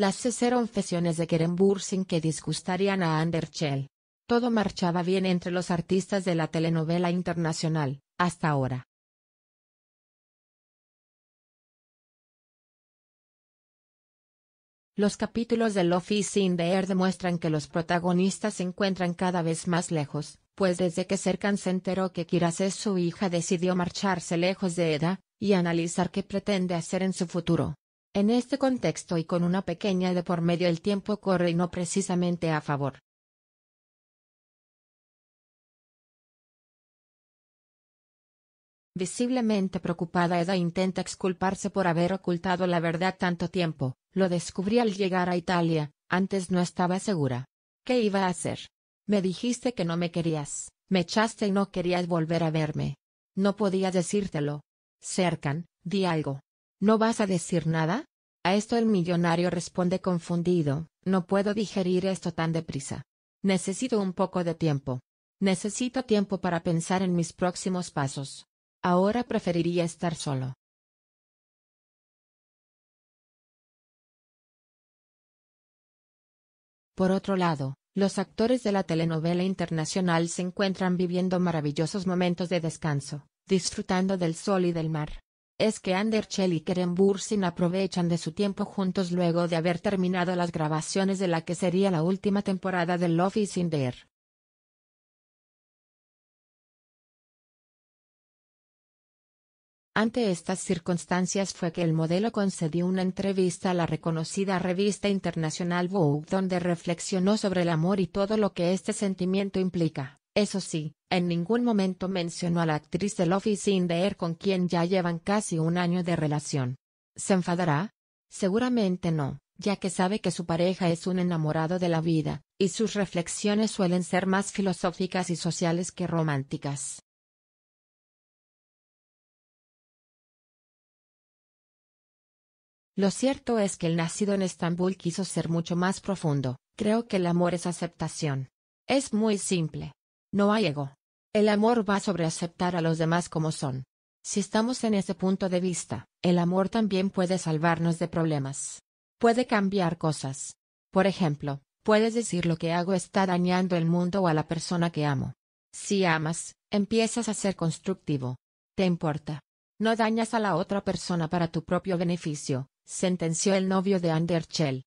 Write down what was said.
Las cesaron confesiones de Keren sin que disgustarían a Anderchell. Todo marchaba bien entre los artistas de la telenovela internacional, hasta ahora. Los capítulos de Office in the Air demuestran que los protagonistas se encuentran cada vez más lejos, pues desde que Serkan se enteró que Kiras es su hija decidió marcharse lejos de Eda, y analizar qué pretende hacer en su futuro. En este contexto y con una pequeña de por medio el tiempo corre y no precisamente a favor. Visiblemente preocupada Eda intenta exculparse por haber ocultado la verdad tanto tiempo, lo descubrí al llegar a Italia, antes no estaba segura. ¿Qué iba a hacer? Me dijiste que no me querías, me echaste y no querías volver a verme. No podía decírtelo. Cercan, di algo. ¿No vas a decir nada? A esto el millonario responde confundido, no puedo digerir esto tan deprisa. Necesito un poco de tiempo. Necesito tiempo para pensar en mis próximos pasos. Ahora preferiría estar solo. Por otro lado, los actores de la telenovela internacional se encuentran viviendo maravillosos momentos de descanso, disfrutando del sol y del mar es que Anderchel y Keren Bursin aprovechan de su tiempo juntos luego de haber terminado las grabaciones de la que sería la última temporada de Love is in There. Ante estas circunstancias fue que el modelo concedió una entrevista a la reconocida revista internacional Vogue donde reflexionó sobre el amor y todo lo que este sentimiento implica. Eso sí, en ningún momento mencionó a la actriz de office Sin in con quien ya llevan casi un año de relación. ¿Se enfadará? Seguramente no, ya que sabe que su pareja es un enamorado de la vida, y sus reflexiones suelen ser más filosóficas y sociales que románticas. Lo cierto es que el nacido en Estambul quiso ser mucho más profundo, creo que el amor es aceptación. Es muy simple, no hay ego. El amor va sobre aceptar a los demás como son. Si estamos en ese punto de vista, el amor también puede salvarnos de problemas. Puede cambiar cosas. Por ejemplo, puedes decir lo que hago está dañando el mundo o a la persona que amo. Si amas, empiezas a ser constructivo. Te importa. No dañas a la otra persona para tu propio beneficio, sentenció el novio de Anderchell.